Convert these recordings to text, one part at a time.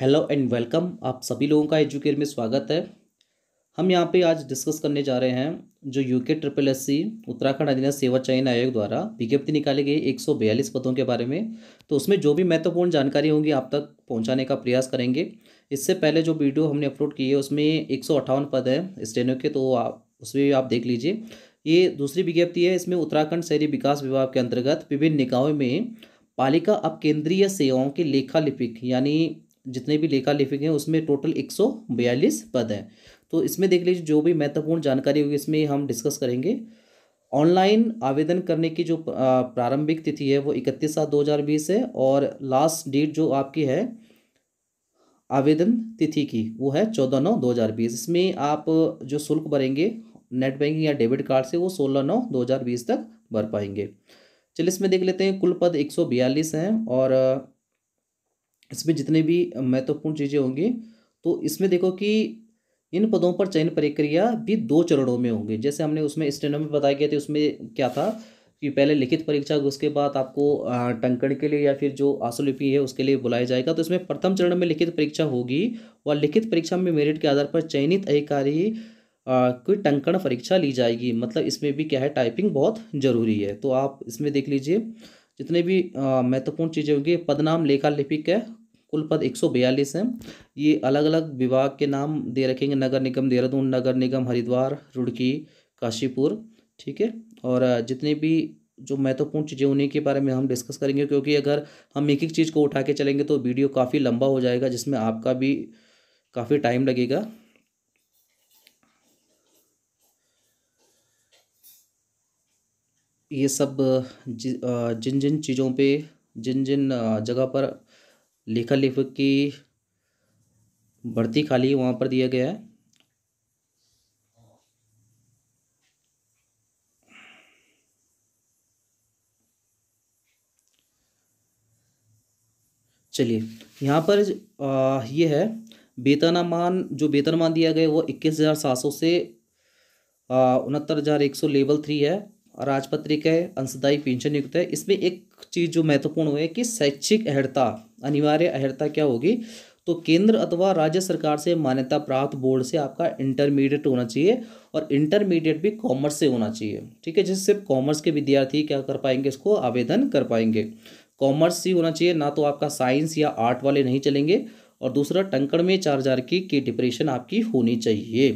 hello and welcome आप सभी लोगों का एजुकेयर में स्वागत है हम यहाँ पे आज डिस्कस करने जा रहे हैं जो UK triple S C Uttarakhand अधीन सेवा चयन आयोग द्वारा विज्ञप्ति निकाली गई एक सौ बयालीस पदों के बारे में तो उसमें जो भी महत्वपूर्ण जानकारी होंगी आप तक पहुँचाने का प्रयास करेंगे इससे पहले जो वीडियो हमने अपलोड की है उसमें एक सौ अट्ठावन पद है स्टेनो के तो आप उसमें आप देख लीजिए ये दूसरी विज्ञप्ति है इसमें उत्तराखंड शहरी विकास विभाग के अंतर्गत विभिन्न निकायों में पालिका अब केंद्रीय सेवाओं के लेखा लिपिक यानी जितने भी लेखा लेखिक हैं उसमें टोटल एक सौ बयालीस पद हैं तो इसमें देख लीजिए जो भी महत्वपूर्ण जानकारी होगी इसमें हम डिस्कस करेंगे ऑनलाइन आवेदन करने की जो प्रारंभिक तिथि है वो इकतीस सात दो हज़ार बीस है और लास्ट डेट जो आपकी है आवेदन तिथि की वो है चौदह नौ दो हज़ार बीस इसमें आप जो शुल्क भरेंगे नेट बैंकिंग या डेबिट कार्ड से वो सोलह नौ दो हज़ार बीस तक भर पाएंगे चलिए इसमें देख लेते हैं कुल पद एक सौ बयालीस हैं और इसमें जितने भी महत्वपूर्ण चीज़ें होंगी तो इसमें देखो कि इन पदों पर चयन प्रक्रिया भी दो चरणों में होंगी जैसे हमने उसमें स्टैंडर्ड में बताया गया था उसमें क्या था कि पहले लिखित परीक्षा उसके बाद आपको टंकण के लिए या फिर जो आंसुलिपि है उसके लिए बुलाया जाएगा तो इसमें प्रथम चरण में लिखित परीक्षा होगी और लिखित परीक्षा में मेरिट के आधार पर चयनित अधिकारी कोई टंकण परीक्षा ली जाएगी मतलब इसमें भी क्या है टाइपिंग बहुत ज़रूरी है तो आप इसमें देख लीजिए जितने भी महत्वपूर्ण चीज़ें होंगी पदनाम लेखा लिपिक है कुल पद एक सौ बयालीस हैं ये अलग अलग विभाग के नाम दे रखेंगे नगर निगम देहरादून नगर निगम हरिद्वार रुड़की काशीपुर ठीक है और जितने भी जो महत्वपूर्ण चीज़ें उन्हीं के बारे में हम डिस्कस करेंगे क्योंकि अगर हम एक एक चीज़ को उठा के चलेंगे तो वीडियो काफ़ी लंबा हो जाएगा जिसमें आपका भी काफ़ी टाइम लगेगा ये सब जिन जिन चीज़ों पे जिन जिन जगह पर लेखा लेखक की भर्ती खाली वहाँ पर दिया गया है चलिए यहाँ पर आ, ये है वेतनमान जो वेतनमान दिया गया वो इक्कीस हज़ार सात सौ से उनहत्तर हज़ार एक सौ लेवल थ्री है राजपत्रिका है अंशदायी पेंशन नियुक्त है इसमें एक चीज़ जो महत्वपूर्ण हुई है कि शैक्षिक अहर्ता अनिवार्य अहर्ता क्या होगी तो केंद्र अथवा राज्य सरकार से मान्यता प्राप्त बोर्ड से आपका इंटरमीडिएट होना चाहिए और इंटरमीडिएट भी कॉमर्स से होना चाहिए ठीक है जिससे सिर्फ कॉमर्स के विद्यार्थी क्या कर पाएंगे इसको आवेदन कर पाएंगे कॉमर्स ही होना चाहिए ना तो आपका साइंस या आर्ट वाले नहीं चलेंगे और दूसरा टंकड़ में चार हज़ार की की डिप्रेशन आपकी होनी चाहिए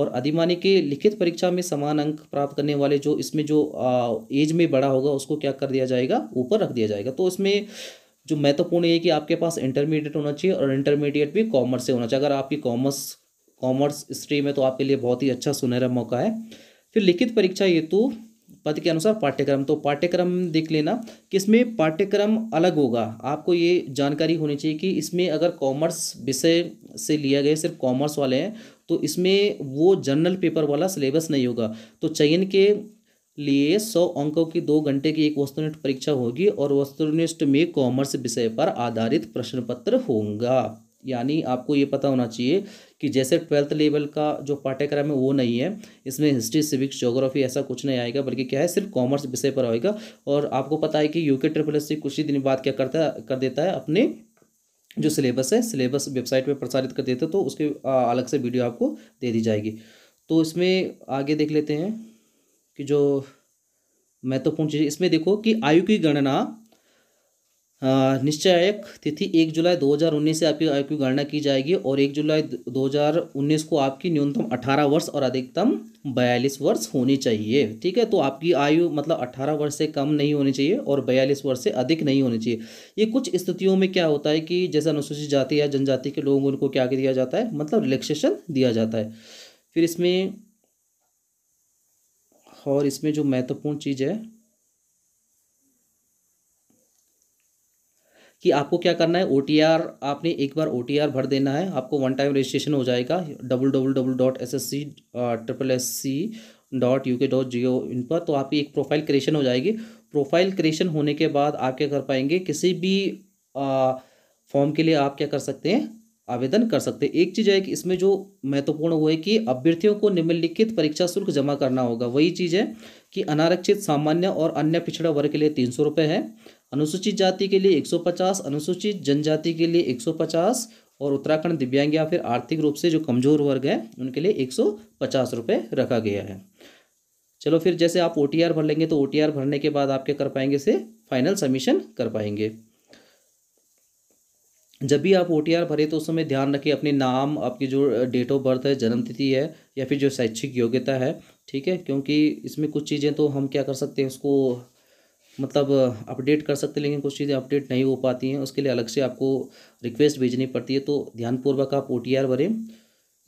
और अधिमानी के लिखित परीक्षा में समान अंक प्राप्त करने वाले जो इसमें जो एज में बड़ा होगा उसको क्या कर दिया जाएगा ऊपर रख दिया जाएगा तो इसमें जो महत्वपूर्ण ये कि आपके पास इंटरमीडिएट होना चाहिए और इंटरमीडिएट भी कॉमर्स से होना चाहिए अगर आपकी कॉमर्स कॉमर्स स्ट्रीम है तो आपके लिए बहुत ही अच्छा सुनहरा मौका है फिर लिखित परीक्षा हेतु पद के अनुसार पाठ्यक्रम तो पाठ्यक्रम देख लेना कि इसमें पाठ्यक्रम अलग होगा आपको ये जानकारी होनी चाहिए कि इसमें अगर कॉमर्स विषय से लिया गया सिर्फ कॉमर्स वाले हैं तो इसमें वो जर्नल पेपर वाला सिलेबस नहीं होगा तो चयन के लिए सौ अंकों की दो घंटे की एक वस्तुनिष्ठ परीक्षा होगी और वस्तुनिष्ठ में कॉमर्स विषय पर आधारित प्रश्न पत्र होगा यानी आपको ये पता होना चाहिए कि जैसे ट्वेल्थ लेवल का जो पाठ्यक्रम है वो नहीं है इसमें हिस्ट्री सिविक्स ज्योग्राफी ऐसा कुछ नहीं आएगा बल्कि क्या है सिर्फ कॉमर्स विषय पर आएगा और आपको पता है कि यूके ट्रिपल एस कुछ ही दिन बाद क्या करता कर देता है अपने जो सिलेबस है सिलेबस वेबसाइट पे प्रसारित कर देते तो उसके अलग से वीडियो आपको दे दी जाएगी तो इसमें आगे देख लेते हैं कि जो महत्वपूर्ण तो चीज़ इसमें देखो कि आयु की गणना निश्चयक तिथि एक जुलाई 2019 से आपकी आयु की गणना की जाएगी और एक जुलाई 2019 को आपकी न्यूनतम 18 वर्ष और अधिकतम 42 वर्ष होनी चाहिए ठीक है तो आपकी आयु मतलब 18 वर्ष से कम नहीं होनी चाहिए और 42 वर्ष से अधिक नहीं होनी चाहिए ये कुछ स्थितियों में क्या होता है कि जैसे अनुसूचित जाति या जनजाति के लोगों को क्या दिया जाता है मतलब रिलैक्सेशन दिया जाता है फिर इसमें और इसमें जो महत्वपूर्ण चीज़ है कि आपको क्या करना है ओ आपने एक बार ओ भर देना है आपको वन टाइम रजिस्ट्रेशन हो जाएगा W double double dot S S C triple S C dot U K dot G O in पर तो आपकी एक प्रोफाइल क्रिएशन हो जाएगी प्रोफाइल क्रिएशन होने के बाद आप क्या कर पाएंगे किसी भी फॉर्म uh, के लिए आप क्या कर सकते हैं आवेदन कर सकते हैं एक चीज़ है कि इसमें जो महत्वपूर्ण वो है कि अभ्यर्थियों को निम्नलिखित परीक्षा शुल्क जमा करना होगा वही चीज़ है कि अनारक्षित सामान्य और अन्य पिछड़ा वर्ग के लिए तीन सौ रुपये है अनुसूचित जाति के लिए एक सौ पचास अनुसूचित जनजाति के लिए एक सौ पचास और उत्तराखंड दिव्यांग या फिर आर्थिक रूप से जो कमज़ोर वर्ग है उनके लिए एक सौ पचास रुपये रखा गया है चलो फिर जैसे आप ओ टी आर भर लेंगे तो ओ टी आर भरने के बाद आप क्या कर पाएंगे इसे फाइनल सबमिशन कर पाएंगे जब भी आप ओ भरें तो उस समय ध्यान रखें अपने नाम आपकी जो डेट ऑफ बर्थ है जन्मतिथि है या फिर जो शैक्षिक योग्यता है ठीक है क्योंकि इसमें कुछ चीज़ें तो हम क्या कर सकते हैं उसको मतलब अपडेट कर सकते हैं लेकिन कुछ चीज़ें अपडेट नहीं हो पाती हैं उसके लिए अलग से आपको रिक्वेस्ट भेजनी पड़ती है तो ध्यानपूर्वक आप ओ टी भरें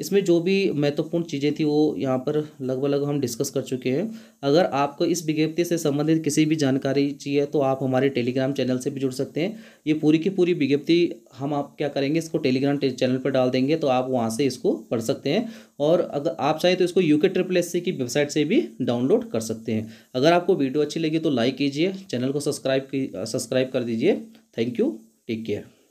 इसमें जो भी महत्वपूर्ण चीज़ें थी वो यहाँ पर लगभग लगभग हम डिस्कस कर चुके हैं अगर आपको इस विज्ञप्ति से संबंधित किसी भी जानकारी चाहिए तो आप हमारे टेलीग्राम चैनल से भी जुड़ सकते हैं ये पूरी की पूरी विज्ञप्ति हम आप क्या करेंगे इसको टेलीग्राम चैनल पर डाल देंगे तो आप वहाँ से इसको पढ़ सकते हैं और अगर आप चाहें तो इसको यू के ट्रिपल एस सी की वेबसाइट से भी डाउनलोड कर सकते हैं अगर आपको वीडियो अच्छी लगी तो लाइक कीजिए चैनल को सब्सक्राइब की सब्सक्राइब कर दीजिए थैंक यू टेक केयर